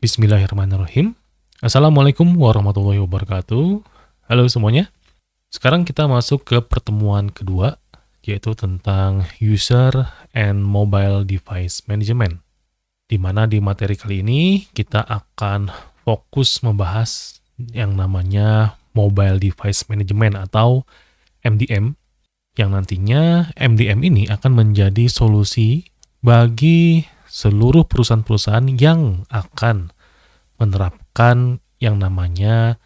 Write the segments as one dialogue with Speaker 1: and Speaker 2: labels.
Speaker 1: Bismillahirrahmanirrahim. Assalamualaikum warahmatullahi wabarakatuh. Halo semuanya. Sekarang kita masuk ke pertemuan kedua, yaitu tentang User and Mobile Device Management. Di mana di materi kali ini kita akan fokus membahas yang namanya Mobile Device Management atau MDM, yang nantinya MDM ini akan menjadi solusi bagi seluruh perusahaan-perusahaan yang akan menerapkan yang namanya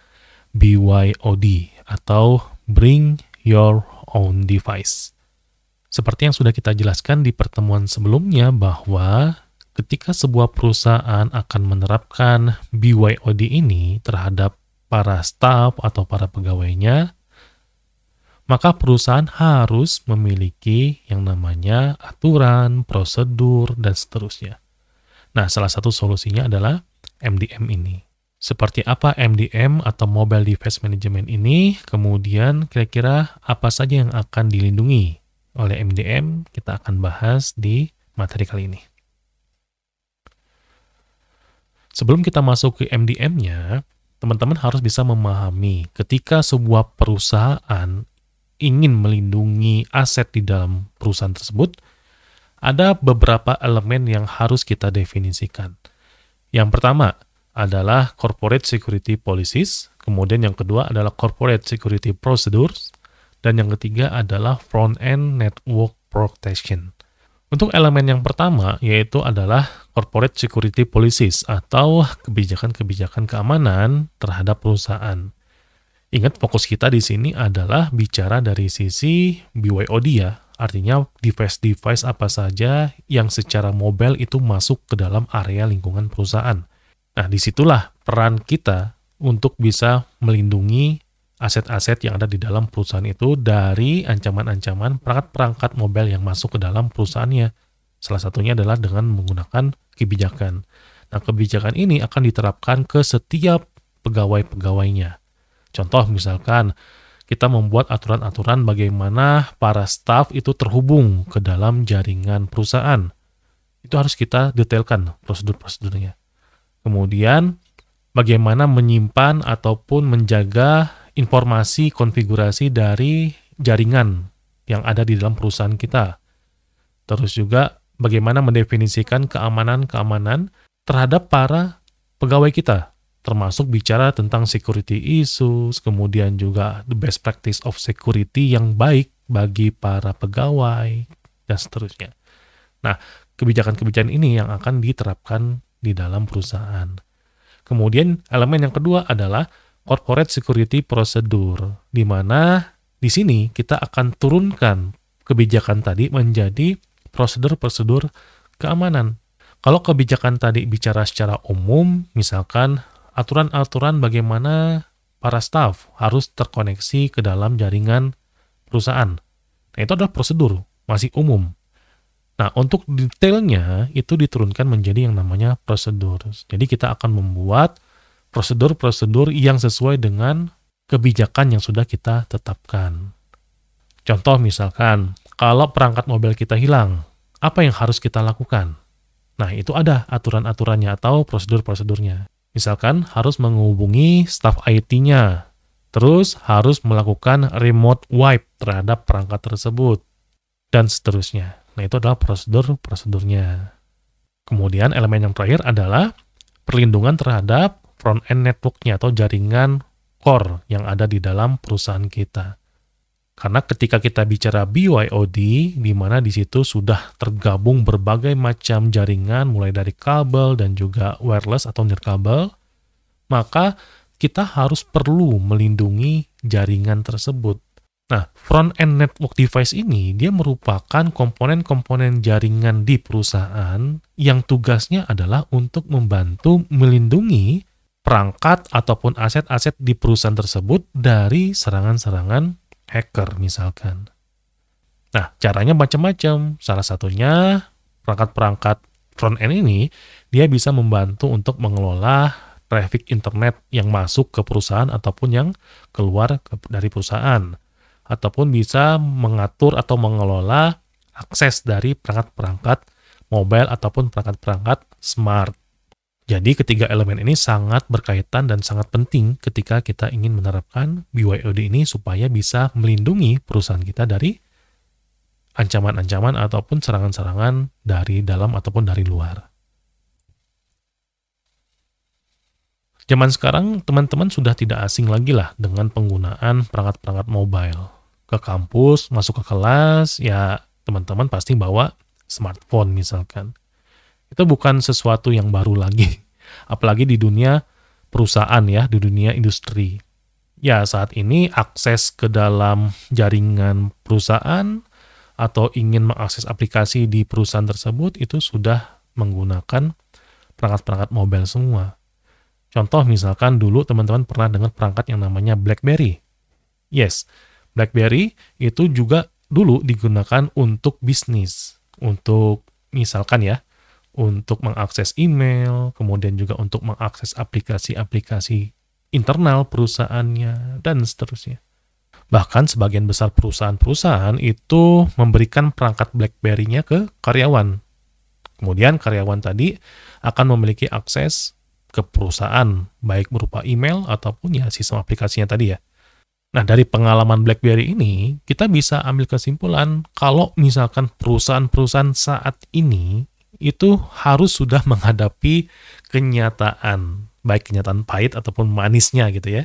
Speaker 1: BYOD atau Bring Your Own Device. Seperti yang sudah kita jelaskan di pertemuan sebelumnya bahwa ketika sebuah perusahaan akan menerapkan BYOD ini terhadap para staff atau para pegawainya, maka perusahaan harus memiliki yang namanya aturan, prosedur, dan seterusnya. Nah, salah satu solusinya adalah MDM ini. Seperti apa MDM atau Mobile Device Management ini, kemudian kira-kira apa saja yang akan dilindungi oleh MDM, kita akan bahas di materi kali ini. Sebelum kita masuk ke MDM-nya, teman-teman harus bisa memahami ketika sebuah perusahaan ingin melindungi aset di dalam perusahaan tersebut, ada beberapa elemen yang harus kita definisikan. Yang pertama adalah corporate security policies, kemudian yang kedua adalah corporate security procedures, dan yang ketiga adalah front-end network protection. Untuk elemen yang pertama yaitu adalah corporate security policies atau kebijakan-kebijakan keamanan terhadap perusahaan. Ingat fokus kita di sini adalah bicara dari sisi BYOD ya, artinya device-device apa saja yang secara mobile itu masuk ke dalam area lingkungan perusahaan. Nah, disitulah peran kita untuk bisa melindungi aset-aset yang ada di dalam perusahaan itu dari ancaman-ancaman perangkat-perangkat mobile yang masuk ke dalam perusahaannya. Salah satunya adalah dengan menggunakan kebijakan. Nah, kebijakan ini akan diterapkan ke setiap pegawai-pegawainya. Contoh misalkan kita membuat aturan-aturan bagaimana para staff itu terhubung ke dalam jaringan perusahaan. Itu harus kita detailkan prosedur-prosedurnya. Kemudian bagaimana menyimpan ataupun menjaga informasi konfigurasi dari jaringan yang ada di dalam perusahaan kita. Terus juga bagaimana mendefinisikan keamanan-keamanan terhadap para pegawai kita termasuk bicara tentang security issues, kemudian juga the best practice of security yang baik bagi para pegawai, dan seterusnya. Nah, kebijakan-kebijakan ini yang akan diterapkan di dalam perusahaan. Kemudian elemen yang kedua adalah corporate security procedure, di mana di sini kita akan turunkan kebijakan tadi menjadi prosedur-prosedur keamanan. Kalau kebijakan tadi bicara secara umum, misalkan aturan-aturan bagaimana para staff harus terkoneksi ke dalam jaringan perusahaan. Nah, itu adalah prosedur, masih umum. Nah, untuk detailnya itu diturunkan menjadi yang namanya prosedur. Jadi kita akan membuat prosedur-prosedur yang sesuai dengan kebijakan yang sudah kita tetapkan. Contoh misalkan, kalau perangkat mobil kita hilang, apa yang harus kita lakukan? Nah, itu ada aturan-aturannya atau prosedur-prosedurnya. Misalkan harus menghubungi staff IT-nya, terus harus melakukan remote wipe terhadap perangkat tersebut, dan seterusnya. Nah, itu adalah prosedur-prosedurnya. Kemudian elemen yang terakhir adalah perlindungan terhadap front-end network-nya atau jaringan core yang ada di dalam perusahaan kita. Karena ketika kita bicara BYOD, di mana di situ sudah tergabung berbagai macam jaringan, mulai dari kabel dan juga wireless atau nirkabel, maka kita harus perlu melindungi jaringan tersebut. Nah, front-end network device ini dia merupakan komponen-komponen jaringan di perusahaan yang tugasnya adalah untuk membantu melindungi perangkat ataupun aset-aset di perusahaan tersebut dari serangan-serangan hacker misalkan. Nah, caranya macam-macam. Salah satunya perangkat-perangkat front end ini dia bisa membantu untuk mengelola traffic internet yang masuk ke perusahaan ataupun yang keluar dari perusahaan ataupun bisa mengatur atau mengelola akses dari perangkat-perangkat mobile ataupun perangkat-perangkat smart. Jadi ketiga elemen ini sangat berkaitan dan sangat penting ketika kita ingin menerapkan BYOD ini supaya bisa melindungi perusahaan kita dari ancaman-ancaman ataupun serangan-serangan dari dalam ataupun dari luar. Zaman sekarang teman-teman sudah tidak asing lagi lah dengan penggunaan perangkat-perangkat mobile. Ke kampus, masuk ke kelas, ya teman-teman pasti bawa smartphone misalkan itu bukan sesuatu yang baru lagi. Apalagi di dunia perusahaan ya, di dunia industri. Ya, saat ini akses ke dalam jaringan perusahaan atau ingin mengakses aplikasi di perusahaan tersebut itu sudah menggunakan perangkat-perangkat mobile semua. Contoh misalkan dulu teman-teman pernah dengar perangkat yang namanya BlackBerry. Yes, BlackBerry itu juga dulu digunakan untuk bisnis, untuk misalkan ya, untuk mengakses email, kemudian juga untuk mengakses aplikasi-aplikasi internal perusahaannya, dan seterusnya. Bahkan sebagian besar perusahaan-perusahaan itu memberikan perangkat BlackBerry-nya ke karyawan. Kemudian karyawan tadi akan memiliki akses ke perusahaan, baik berupa email ataupun ya sistem aplikasinya tadi ya. Nah, dari pengalaman BlackBerry ini, kita bisa ambil kesimpulan kalau misalkan perusahaan-perusahaan saat ini itu harus sudah menghadapi kenyataan, baik kenyataan pahit ataupun manisnya gitu ya.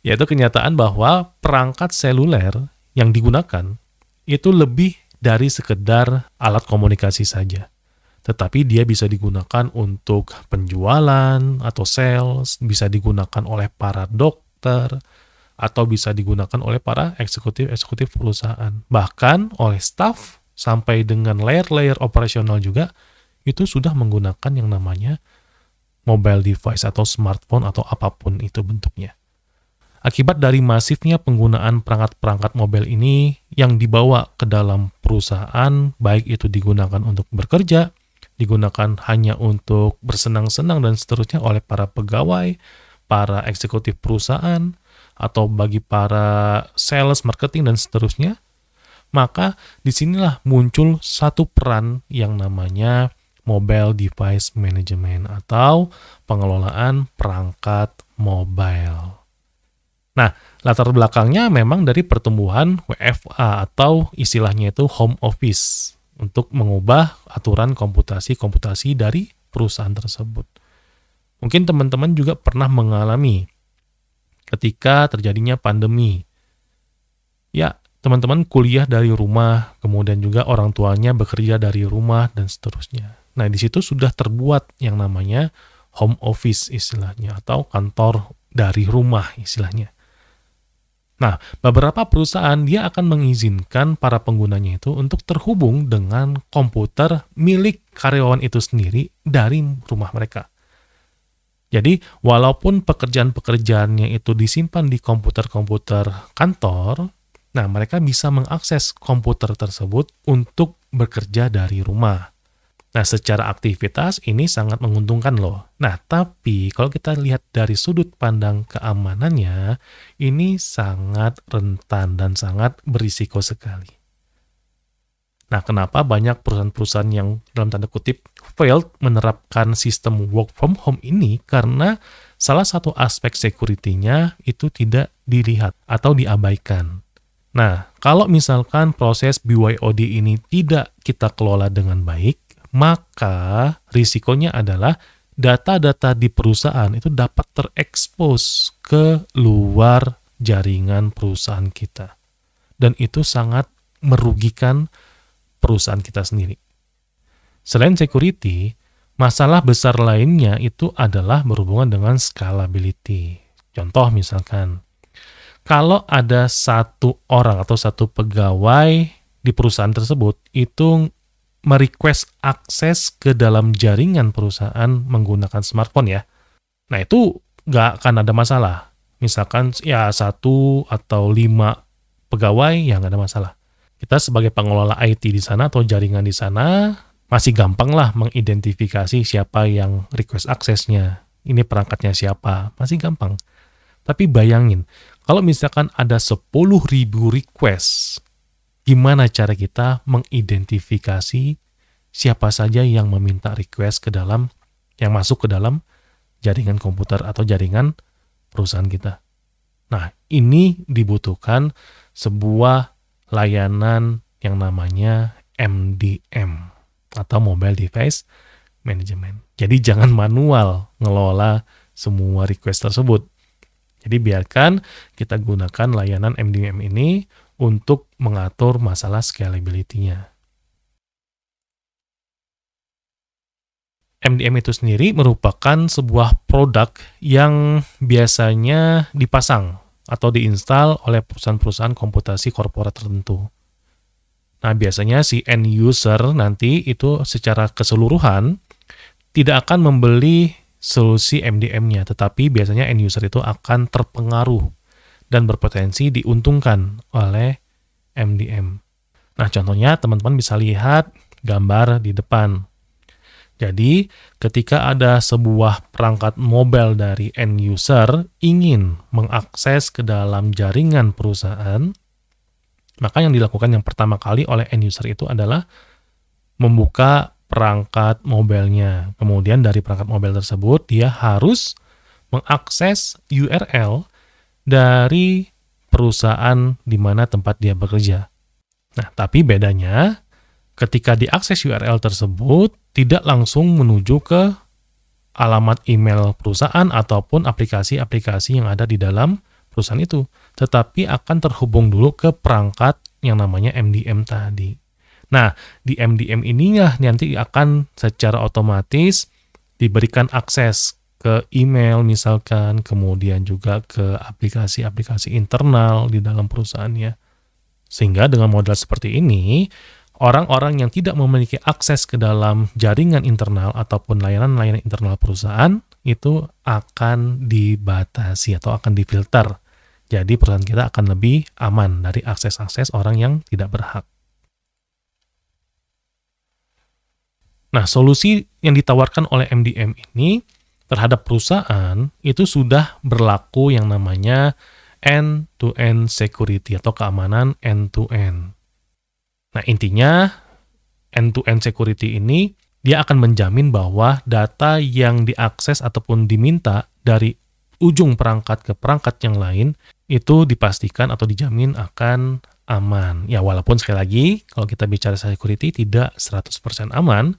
Speaker 1: Yaitu kenyataan bahwa perangkat seluler yang digunakan itu lebih dari sekedar alat komunikasi saja. Tetapi dia bisa digunakan untuk penjualan atau sales, bisa digunakan oleh para dokter, atau bisa digunakan oleh para eksekutif-eksekutif perusahaan, bahkan oleh staff sampai dengan layer-layer operasional juga itu sudah menggunakan yang namanya mobile device atau smartphone atau apapun itu bentuknya. Akibat dari masifnya penggunaan perangkat-perangkat mobile ini yang dibawa ke dalam perusahaan, baik itu digunakan untuk bekerja, digunakan hanya untuk bersenang-senang dan seterusnya oleh para pegawai, para eksekutif perusahaan, atau bagi para sales, marketing, dan seterusnya, maka disinilah muncul satu peran yang namanya mobile device management atau pengelolaan perangkat mobile. Nah, latar belakangnya memang dari pertumbuhan WFA atau istilahnya itu home office untuk mengubah aturan komputasi-komputasi dari perusahaan tersebut. Mungkin teman-teman juga pernah mengalami ketika terjadinya pandemi. Ya, teman-teman kuliah dari rumah, kemudian juga orang tuanya bekerja dari rumah dan seterusnya. Nah, di situ sudah terbuat yang namanya home office istilahnya atau kantor dari rumah istilahnya. Nah, beberapa perusahaan dia akan mengizinkan para penggunanya itu untuk terhubung dengan komputer milik karyawan itu sendiri dari rumah mereka. Jadi, walaupun pekerjaan-pekerjaannya itu disimpan di komputer-komputer kantor, Nah, mereka bisa mengakses komputer tersebut untuk bekerja dari rumah. Nah, secara aktivitas ini sangat menguntungkan loh. Nah, tapi kalau kita lihat dari sudut pandang keamanannya, ini sangat rentan dan sangat berisiko sekali. Nah, kenapa banyak perusahaan-perusahaan yang dalam tanda kutip failed menerapkan sistem work from home ini? Karena salah satu aspek security-nya itu tidak dilihat atau diabaikan. Nah, kalau misalkan proses BYOD ini tidak kita kelola dengan baik, maka risikonya adalah data-data di perusahaan itu dapat terekspos ke luar jaringan perusahaan kita. Dan itu sangat merugikan perusahaan kita sendiri. Selain security, masalah besar lainnya itu adalah berhubungan dengan scalability. Contoh misalkan, kalau ada satu orang atau satu pegawai di perusahaan tersebut itu merequest akses ke dalam jaringan perusahaan menggunakan smartphone ya. Nah itu nggak akan ada masalah. Misalkan ya satu atau lima pegawai yang nggak ada masalah. Kita sebagai pengelola IT di sana atau jaringan di sana masih gampang lah mengidentifikasi siapa yang request aksesnya. Ini perangkatnya siapa, masih gampang. Tapi bayangin, kalau misalkan ada ribu request, gimana cara kita mengidentifikasi siapa saja yang meminta request ke dalam, yang masuk ke dalam jaringan komputer atau jaringan perusahaan kita. Nah, ini dibutuhkan sebuah layanan yang namanya MDM atau Mobile Device Management. Jadi jangan manual ngelola semua request tersebut. Jadi biarkan kita gunakan layanan MDM ini untuk mengatur masalah scalability-nya. MDM itu sendiri merupakan sebuah produk yang biasanya dipasang atau diinstal oleh perusahaan-perusahaan komputasi korporat tertentu. Nah, biasanya si end user nanti itu secara keseluruhan tidak akan membeli solusi MDM-nya, tetapi biasanya end user itu akan terpengaruh dan berpotensi diuntungkan oleh MDM. Nah, contohnya teman-teman bisa lihat gambar di depan. Jadi, ketika ada sebuah perangkat mobile dari end user ingin mengakses ke dalam jaringan perusahaan, maka yang dilakukan yang pertama kali oleh end user itu adalah membuka perangkat mobilnya. Kemudian dari perangkat mobil tersebut dia harus mengakses URL dari perusahaan di mana tempat dia bekerja. Nah, tapi bedanya ketika diakses URL tersebut tidak langsung menuju ke alamat email perusahaan ataupun aplikasi-aplikasi yang ada di dalam perusahaan itu, tetapi akan terhubung dulu ke perangkat yang namanya MDM tadi. Nah, di MDM inilah nanti akan secara otomatis diberikan akses ke email misalkan, kemudian juga ke aplikasi-aplikasi internal di dalam perusahaannya. Sehingga dengan modal seperti ini, orang-orang yang tidak memiliki akses ke dalam jaringan internal ataupun layanan-layanan internal perusahaan itu akan dibatasi atau akan difilter. Jadi perusahaan kita akan lebih aman dari akses-akses orang yang tidak berhak. Nah, solusi yang ditawarkan oleh MDM ini terhadap perusahaan itu sudah berlaku yang namanya end-to-end security atau keamanan end-to-end. Nah, intinya end-to-end -end security ini dia akan menjamin bahwa data yang diakses ataupun diminta dari ujung perangkat ke perangkat yang lain itu dipastikan atau dijamin akan aman. Ya walaupun sekali lagi kalau kita bicara security tidak 100% aman,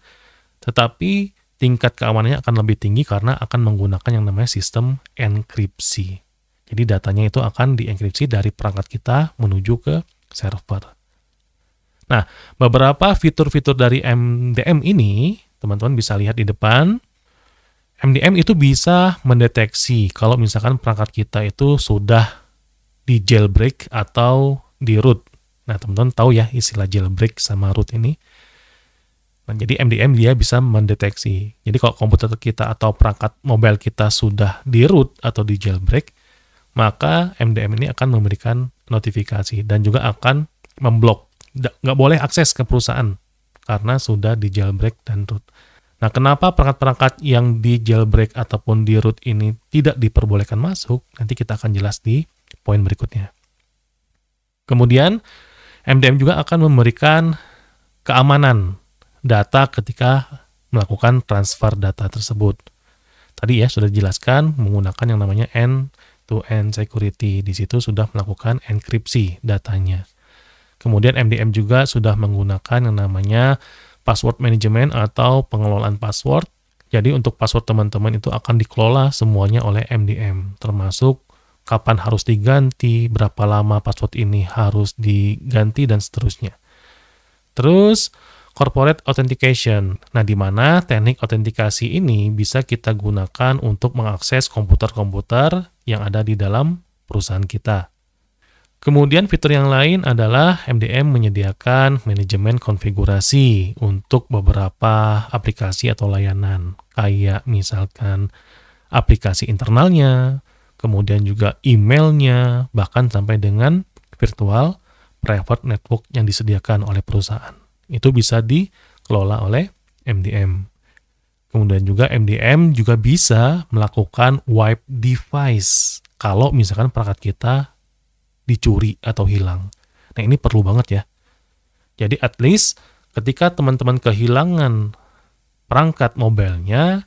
Speaker 1: tetapi tingkat keamanannya akan lebih tinggi karena akan menggunakan yang namanya sistem enkripsi. Jadi datanya itu akan dienkripsi dari perangkat kita menuju ke server. Nah, beberapa fitur-fitur dari MDM ini, teman-teman bisa lihat di depan. MDM itu bisa mendeteksi kalau misalkan perangkat kita itu sudah di jailbreak atau di root. Nah, teman-teman tahu ya istilah jailbreak sama root ini Nah, jadi MDM dia bisa mendeteksi. Jadi kalau komputer kita atau perangkat mobile kita sudah di root atau di jailbreak, maka MDM ini akan memberikan notifikasi dan juga akan memblok. Nggak boleh akses ke perusahaan karena sudah di jailbreak dan root. Nah, kenapa perangkat-perangkat yang di jailbreak ataupun di root ini tidak diperbolehkan masuk? Nanti kita akan jelas di poin berikutnya. Kemudian, MDM juga akan memberikan keamanan data ketika melakukan transfer data tersebut. Tadi ya sudah dijelaskan menggunakan yang namanya end-to-end security. Di situ sudah melakukan enkripsi datanya. Kemudian MDM juga sudah menggunakan yang namanya password management atau pengelolaan password. Jadi untuk password teman-teman itu akan dikelola semuanya oleh MDM, termasuk kapan harus diganti, berapa lama password ini harus diganti, dan seterusnya. Terus, corporate authentication. Nah, di mana teknik autentikasi ini bisa kita gunakan untuk mengakses komputer-komputer yang ada di dalam perusahaan kita. Kemudian fitur yang lain adalah MDM menyediakan manajemen konfigurasi untuk beberapa aplikasi atau layanan, kayak misalkan aplikasi internalnya, kemudian juga emailnya, bahkan sampai dengan virtual private network yang disediakan oleh perusahaan. Itu bisa dikelola oleh MDM. Kemudian juga MDM juga bisa melakukan wipe device kalau misalkan perangkat kita dicuri atau hilang. Nah ini perlu banget ya. Jadi at least ketika teman-teman kehilangan perangkat mobilnya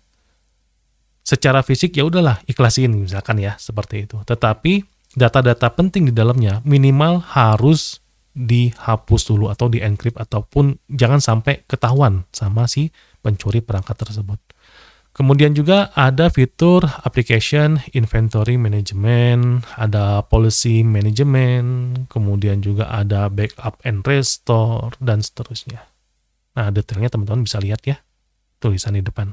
Speaker 1: secara fisik ya udahlah ikhlasin misalkan ya seperti itu. Tetapi data-data penting di dalamnya minimal harus dihapus dulu atau dienkrip ataupun jangan sampai ketahuan sama si pencuri perangkat tersebut. Kemudian juga ada fitur application inventory management, ada policy management, kemudian juga ada backup and restore dan seterusnya. Nah, detailnya teman-teman bisa lihat ya tulisan di depan.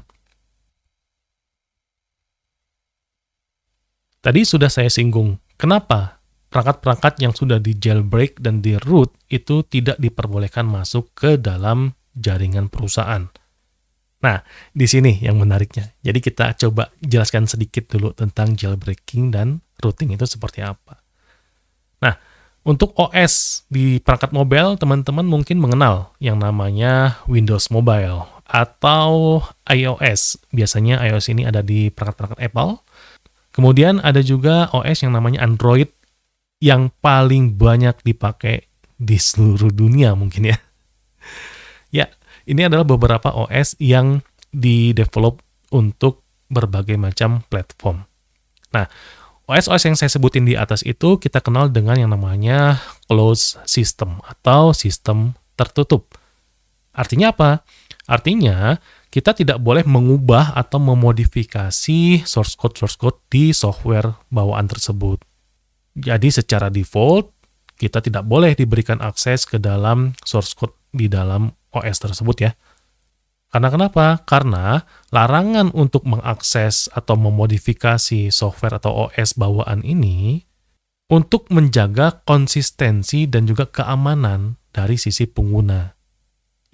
Speaker 1: Tadi sudah saya singgung, kenapa perangkat-perangkat yang sudah di jailbreak dan di root itu tidak diperbolehkan masuk ke dalam jaringan perusahaan. Nah, di sini yang menariknya. Jadi kita coba jelaskan sedikit dulu tentang jailbreaking dan routing itu seperti apa. Nah, untuk OS di perangkat mobile, teman-teman mungkin mengenal yang namanya Windows Mobile atau iOS. Biasanya iOS ini ada di perangkat-perangkat Apple. Kemudian ada juga OS yang namanya Android yang paling banyak dipakai di seluruh dunia mungkin ya. ya, ini adalah beberapa OS yang di-develop untuk berbagai macam platform. Nah, OS-OS yang saya sebutin di atas itu kita kenal dengan yang namanya closed system atau sistem tertutup. Artinya apa? Artinya kita tidak boleh mengubah atau memodifikasi source code source code di software bawaan tersebut. Jadi secara default kita tidak boleh diberikan akses ke dalam source code di dalam OS tersebut ya. Karena kenapa? Karena larangan untuk mengakses atau memodifikasi software atau OS bawaan ini untuk menjaga konsistensi dan juga keamanan dari sisi pengguna.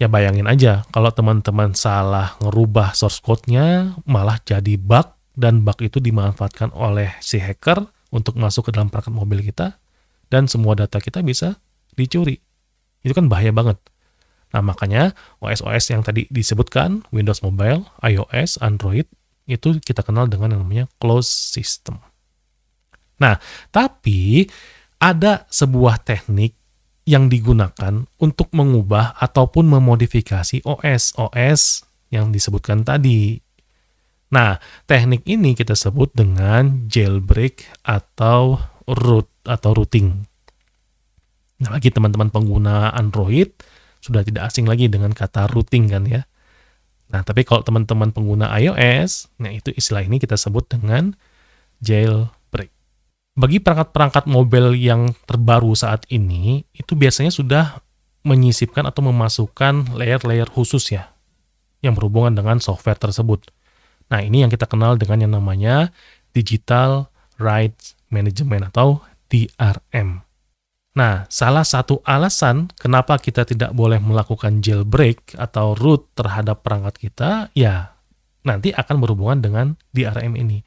Speaker 1: Ya bayangin aja kalau teman-teman salah ngerubah source code-nya malah jadi bug dan bug itu dimanfaatkan oleh si hacker untuk masuk ke dalam perangkat mobil kita dan semua data kita bisa dicuri. Itu kan bahaya banget. Nah, makanya OS-OS yang tadi disebutkan, Windows Mobile, iOS, Android, itu kita kenal dengan yang namanya closed system. Nah, tapi ada sebuah teknik yang digunakan untuk mengubah ataupun memodifikasi OS-OS yang disebutkan tadi. Nah, teknik ini kita sebut dengan jailbreak atau root atau routing. Nah, bagi teman-teman pengguna Android sudah tidak asing lagi dengan kata routing kan ya. Nah, tapi kalau teman-teman pengguna iOS, nah itu istilah ini kita sebut dengan jailbreak. Bagi perangkat-perangkat mobile yang terbaru saat ini, itu biasanya sudah menyisipkan atau memasukkan layer-layer khusus ya yang berhubungan dengan software tersebut. Nah, ini yang kita kenal dengan yang namanya Digital Rights Management atau DRM. Nah, salah satu alasan kenapa kita tidak boleh melakukan jailbreak atau root terhadap perangkat kita, ya nanti akan berhubungan dengan DRM ini.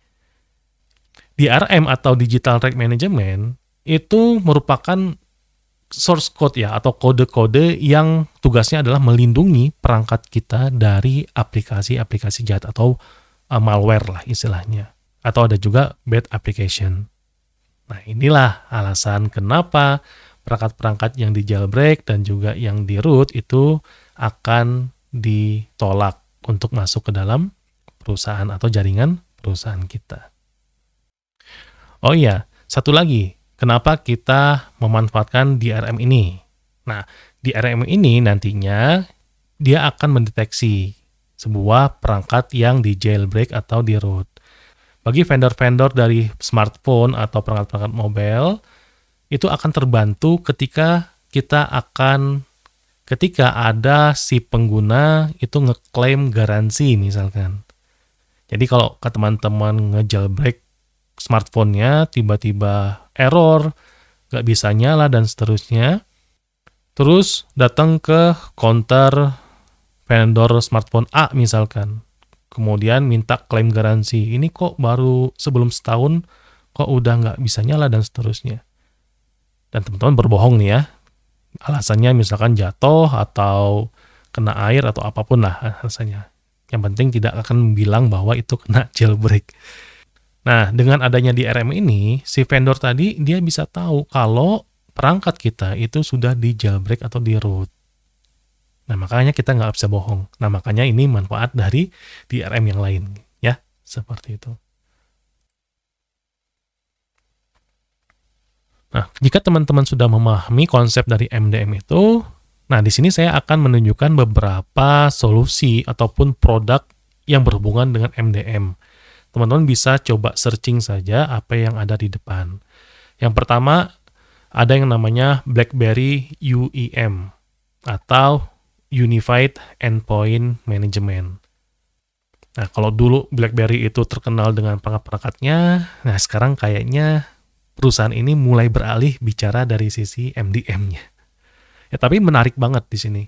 Speaker 1: DRM atau Digital Rights Management itu merupakan source code ya atau kode-kode yang tugasnya adalah melindungi perangkat kita dari aplikasi-aplikasi jahat atau uh, malware lah istilahnya atau ada juga bad application. Nah, inilah alasan kenapa perangkat-perangkat yang di jailbreak dan juga yang di root itu akan ditolak untuk masuk ke dalam perusahaan atau jaringan perusahaan kita. Oh iya, satu lagi, kenapa kita memanfaatkan DRM ini? Nah, DRM ini nantinya dia akan mendeteksi sebuah perangkat yang di jailbreak atau di root. Bagi vendor-vendor dari smartphone atau perangkat-perangkat mobile, itu akan terbantu ketika kita akan ketika ada si pengguna itu ngeklaim garansi misalkan. Jadi kalau ke teman-teman ngejailbreak smartphone-nya tiba-tiba error, nggak bisa nyala dan seterusnya, terus datang ke counter vendor smartphone A misalkan. Kemudian minta klaim garansi. Ini kok baru sebelum setahun kok udah nggak bisa nyala dan seterusnya. Dan teman-teman berbohong nih ya. Alasannya misalkan jatuh atau kena air atau apapun lah alasannya. Yang penting tidak akan bilang bahwa itu kena jailbreak. Nah, dengan adanya di RM ini, si vendor tadi dia bisa tahu kalau perangkat kita itu sudah di jailbreak atau di root. Nah, makanya kita nggak bisa bohong. Nah, makanya ini manfaat dari DRM yang lain. Ya, seperti itu. Nah, jika teman-teman sudah memahami konsep dari MDM itu, nah di sini saya akan menunjukkan beberapa solusi ataupun produk yang berhubungan dengan MDM. Teman-teman bisa coba searching saja apa yang ada di depan. Yang pertama, ada yang namanya BlackBerry UEM atau Unified Endpoint Management. Nah, kalau dulu BlackBerry itu terkenal dengan perangkat-perangkatnya, nah sekarang kayaknya perusahaan ini mulai beralih bicara dari sisi MDM-nya. Ya, tapi menarik banget di sini.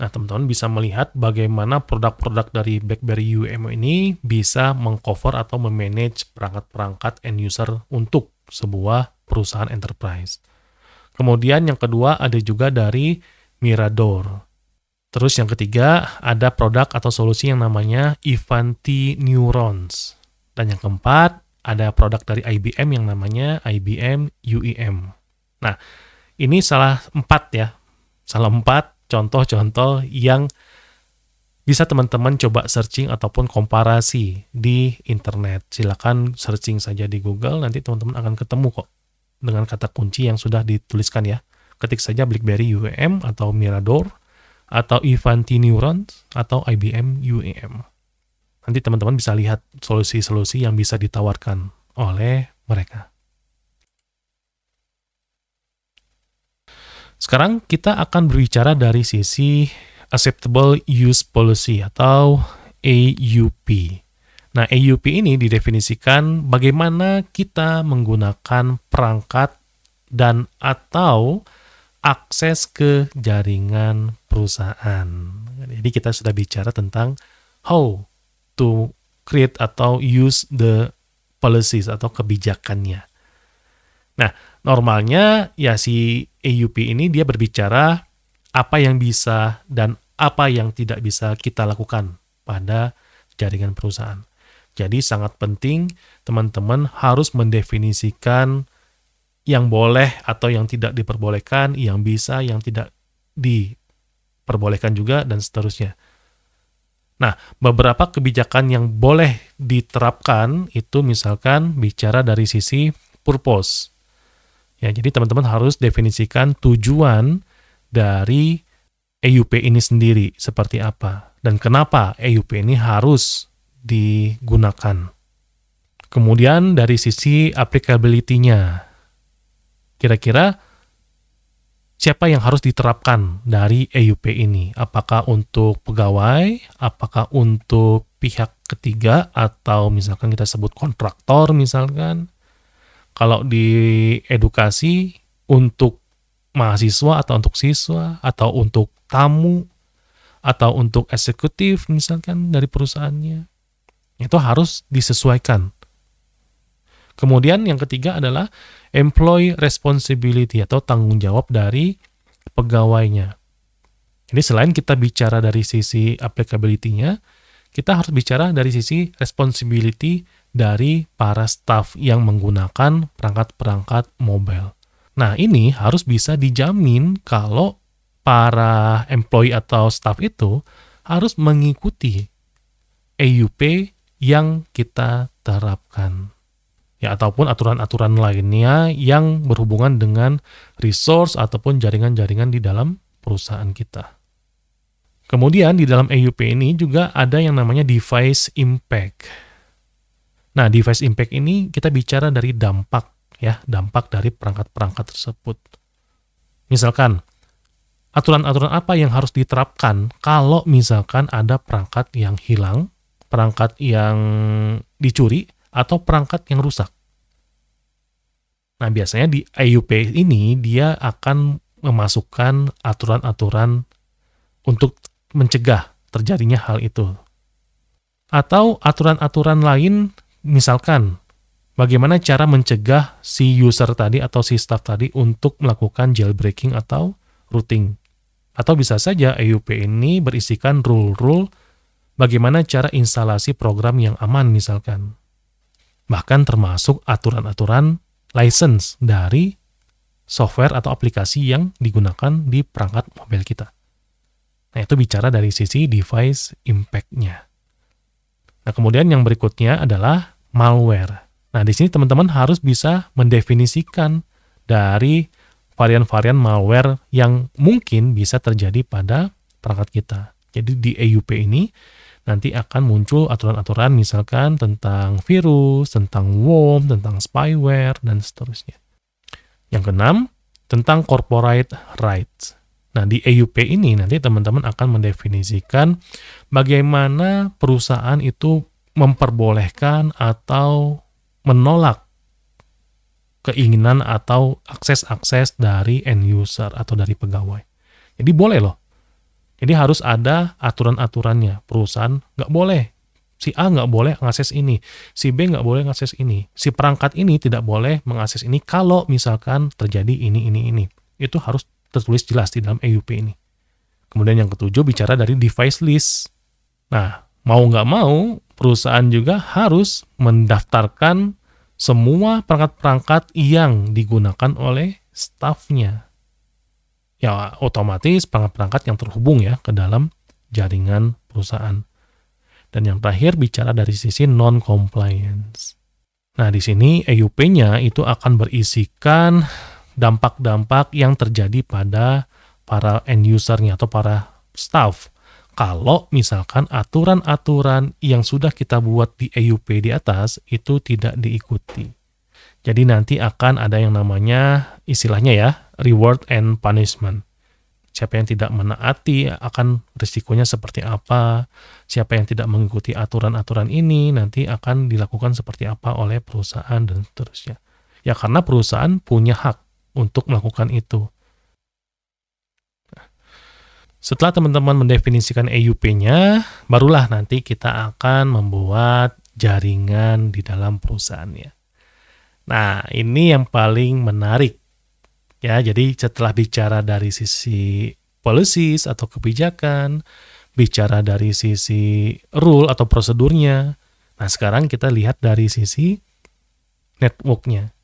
Speaker 1: Nah, teman-teman bisa melihat bagaimana produk-produk dari BlackBerry UM ini bisa mengcover atau memanage perangkat-perangkat end user untuk sebuah perusahaan enterprise. Kemudian yang kedua ada juga dari Mirador. Terus yang ketiga, ada produk atau solusi yang namanya Ivanti Neurons. Dan yang keempat, ada produk dari IBM yang namanya IBM UEM. Nah, ini salah empat ya. Salah empat contoh-contoh yang bisa teman-teman coba searching ataupun komparasi di internet. Silakan searching saja di Google, nanti teman-teman akan ketemu kok dengan kata kunci yang sudah dituliskan ya. Ketik saja BlackBerry UEM atau Mirador, atau Ivanti Neurons atau IBM UAM Nanti teman-teman bisa lihat solusi-solusi yang bisa ditawarkan oleh mereka. Sekarang kita akan berbicara dari sisi Acceptable Use Policy atau AUP. Nah, AUP ini didefinisikan bagaimana kita menggunakan perangkat dan atau akses ke jaringan perusahaan. Jadi kita sudah bicara tentang how to create atau use the policies atau kebijakannya. Nah, normalnya ya si AUP ini dia berbicara apa yang bisa dan apa yang tidak bisa kita lakukan pada jaringan perusahaan. Jadi sangat penting teman-teman harus mendefinisikan yang boleh atau yang tidak diperbolehkan, yang bisa, yang tidak diperbolehkan juga, dan seterusnya. Nah, beberapa kebijakan yang boleh diterapkan itu misalkan bicara dari sisi purpose. Ya, jadi teman-teman harus definisikan tujuan dari EUP ini sendiri seperti apa dan kenapa EUP ini harus digunakan. Kemudian dari sisi applicability-nya, kira-kira siapa yang harus diterapkan dari EUP ini? Apakah untuk pegawai, apakah untuk pihak ketiga, atau misalkan kita sebut kontraktor misalkan? Kalau di edukasi untuk mahasiswa atau untuk siswa atau untuk tamu atau untuk eksekutif misalkan dari perusahaannya itu harus disesuaikan. Kemudian yang ketiga adalah employee responsibility atau tanggung jawab dari pegawainya. Jadi selain kita bicara dari sisi applicability-nya, kita harus bicara dari sisi responsibility dari para staff yang menggunakan perangkat-perangkat mobile. Nah, ini harus bisa dijamin kalau para employee atau staff itu harus mengikuti AUP yang kita terapkan ya ataupun aturan-aturan lainnya yang berhubungan dengan resource ataupun jaringan-jaringan di dalam perusahaan kita. Kemudian di dalam EUP ini juga ada yang namanya device impact. Nah, device impact ini kita bicara dari dampak ya, dampak dari perangkat-perangkat tersebut. Misalkan aturan-aturan apa yang harus diterapkan kalau misalkan ada perangkat yang hilang, perangkat yang dicuri atau perangkat yang rusak. Nah, biasanya di IUP ini dia akan memasukkan aturan-aturan untuk mencegah terjadinya hal itu. Atau aturan-aturan lain, misalkan bagaimana cara mencegah si user tadi atau si staff tadi untuk melakukan jailbreaking atau routing. Atau bisa saja IUP ini berisikan rule-rule bagaimana cara instalasi program yang aman misalkan bahkan termasuk aturan-aturan license dari software atau aplikasi yang digunakan di perangkat mobile kita. Nah, itu bicara dari sisi device impact-nya. Nah, kemudian yang berikutnya adalah malware. Nah, di sini teman-teman harus bisa mendefinisikan dari varian-varian malware yang mungkin bisa terjadi pada perangkat kita. Jadi di AUP ini nanti akan muncul aturan-aturan misalkan tentang virus, tentang worm, tentang spyware, dan seterusnya. Yang keenam, tentang corporate rights. Nah, di EUP ini nanti teman-teman akan mendefinisikan bagaimana perusahaan itu memperbolehkan atau menolak keinginan atau akses-akses dari end user atau dari pegawai. Jadi boleh loh jadi harus ada aturan-aturannya. Perusahaan nggak boleh. Si A nggak boleh mengakses ini. Si B nggak boleh mengakses ini. Si perangkat ini tidak boleh mengakses ini kalau misalkan terjadi ini, ini, ini. Itu harus tertulis jelas di dalam EUP ini. Kemudian yang ketujuh, bicara dari device list. Nah, mau nggak mau, perusahaan juga harus mendaftarkan semua perangkat-perangkat yang digunakan oleh staffnya ya otomatis perangkat perangkat yang terhubung ya ke dalam jaringan perusahaan. Dan yang terakhir bicara dari sisi non-compliance. Nah, di sini EUP-nya itu akan berisikan dampak-dampak yang terjadi pada para end usernya atau para staff. Kalau misalkan aturan-aturan yang sudah kita buat di EUP di atas itu tidak diikuti. Jadi nanti akan ada yang namanya istilahnya ya, reward and punishment. Siapa yang tidak menaati akan risikonya seperti apa, siapa yang tidak mengikuti aturan-aturan ini nanti akan dilakukan seperti apa oleh perusahaan dan seterusnya. Ya karena perusahaan punya hak untuk melakukan itu. Setelah teman-teman mendefinisikan EUP-nya, barulah nanti kita akan membuat jaringan di dalam perusahaannya. Nah, ini yang paling menarik Ya, jadi setelah bicara dari sisi policies atau kebijakan, bicara dari sisi rule atau prosedurnya. Nah, sekarang kita lihat dari sisi networknya.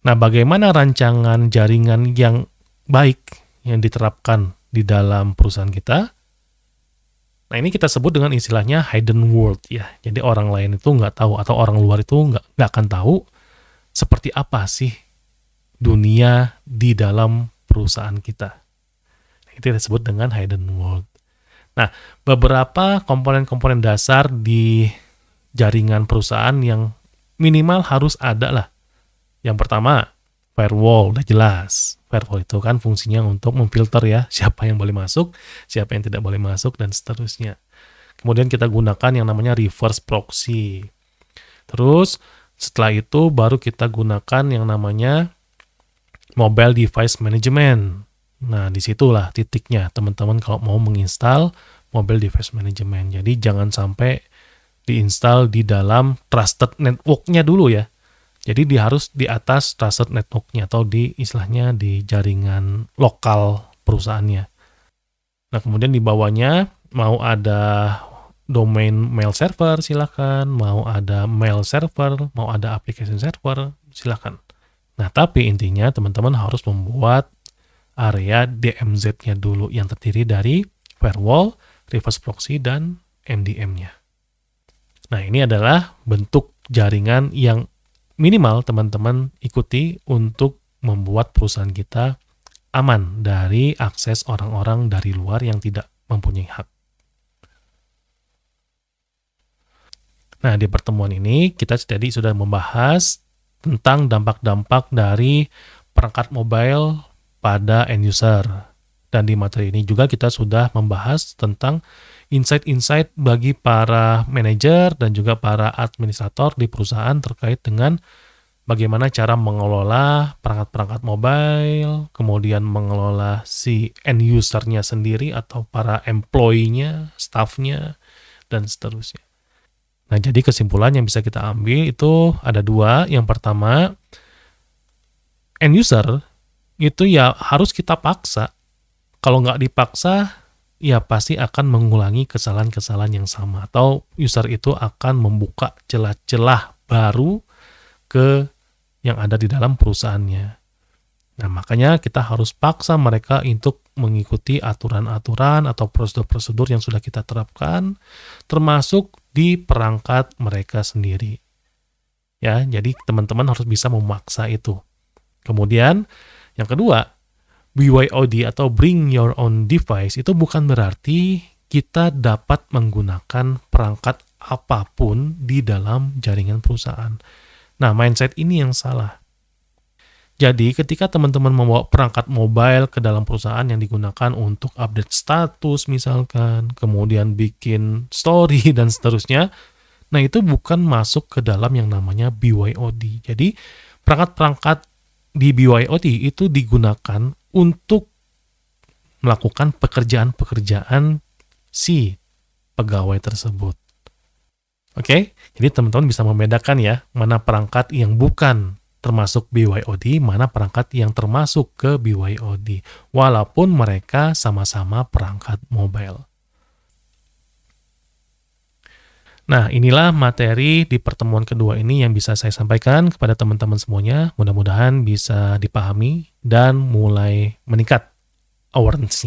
Speaker 1: Nah, bagaimana rancangan jaringan yang baik yang diterapkan di dalam perusahaan kita? Nah, ini kita sebut dengan istilahnya hidden world ya. Jadi orang lain itu nggak tahu atau orang luar itu nggak nggak akan tahu seperti apa sih dunia di dalam perusahaan kita. Itu disebut dengan hidden world. Nah, beberapa komponen-komponen dasar di jaringan perusahaan yang minimal harus ada lah. Yang pertama, firewall, udah jelas. Firewall itu kan fungsinya untuk memfilter ya, siapa yang boleh masuk, siapa yang tidak boleh masuk, dan seterusnya. Kemudian kita gunakan yang namanya reverse proxy. Terus, setelah itu baru kita gunakan yang namanya mobile device management. Nah, disitulah titiknya teman-teman kalau mau menginstal mobile device management. Jadi jangan sampai diinstal di dalam trusted networknya dulu ya. Jadi di harus di atas trusted networknya atau di istilahnya di jaringan lokal perusahaannya. Nah kemudian di bawahnya mau ada domain mail server silakan, mau ada mail server, mau ada application server silakan. Nah, tapi intinya teman-teman harus membuat area DMZ-nya dulu yang terdiri dari firewall, reverse proxy, dan MDM-nya. Nah, ini adalah bentuk jaringan yang minimal teman-teman ikuti untuk membuat perusahaan kita aman dari akses orang-orang dari luar yang tidak mempunyai hak. Nah, di pertemuan ini kita tadi sudah membahas tentang dampak-dampak dari perangkat mobile pada end user. Dan di materi ini juga kita sudah membahas tentang insight-insight bagi para manajer dan juga para administrator di perusahaan terkait dengan bagaimana cara mengelola perangkat-perangkat mobile, kemudian mengelola si end usernya sendiri atau para employee-nya, staff-nya, dan seterusnya. Nah, jadi kesimpulan yang bisa kita ambil itu ada dua. Yang pertama, end user itu ya harus kita paksa. Kalau nggak dipaksa, ya pasti akan mengulangi kesalahan-kesalahan yang sama. Atau user itu akan membuka celah-celah baru ke yang ada di dalam perusahaannya. Nah, makanya kita harus paksa mereka untuk mengikuti aturan-aturan atau prosedur-prosedur yang sudah kita terapkan, termasuk di perangkat mereka sendiri. Ya, jadi teman-teman harus bisa memaksa itu. Kemudian, yang kedua, BYOD atau bring your own device itu bukan berarti kita dapat menggunakan perangkat apapun di dalam jaringan perusahaan. Nah, mindset ini yang salah jadi, ketika teman-teman membawa perangkat mobile ke dalam perusahaan yang digunakan untuk update status misalkan, kemudian bikin story dan seterusnya, nah itu bukan masuk ke dalam yang namanya BYOD. Jadi, perangkat-perangkat di BYOD itu digunakan untuk melakukan pekerjaan-pekerjaan si pegawai tersebut. Oke, jadi teman-teman bisa membedakan ya, mana perangkat yang bukan termasuk BYOD, mana perangkat yang termasuk ke BYOD, walaupun mereka sama-sama perangkat mobile. Nah, inilah materi di pertemuan kedua ini yang bisa saya sampaikan kepada teman-teman semuanya. Mudah-mudahan bisa dipahami dan mulai meningkat awareness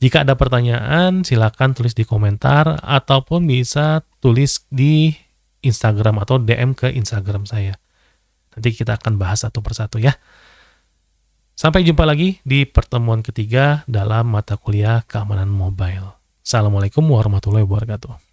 Speaker 1: Jika ada pertanyaan, silakan tulis di komentar ataupun bisa tulis di Instagram atau DM ke Instagram saya. Nanti kita akan bahas satu persatu ya. Sampai jumpa lagi di pertemuan ketiga dalam mata kuliah keamanan mobile. Assalamualaikum warahmatullahi wabarakatuh.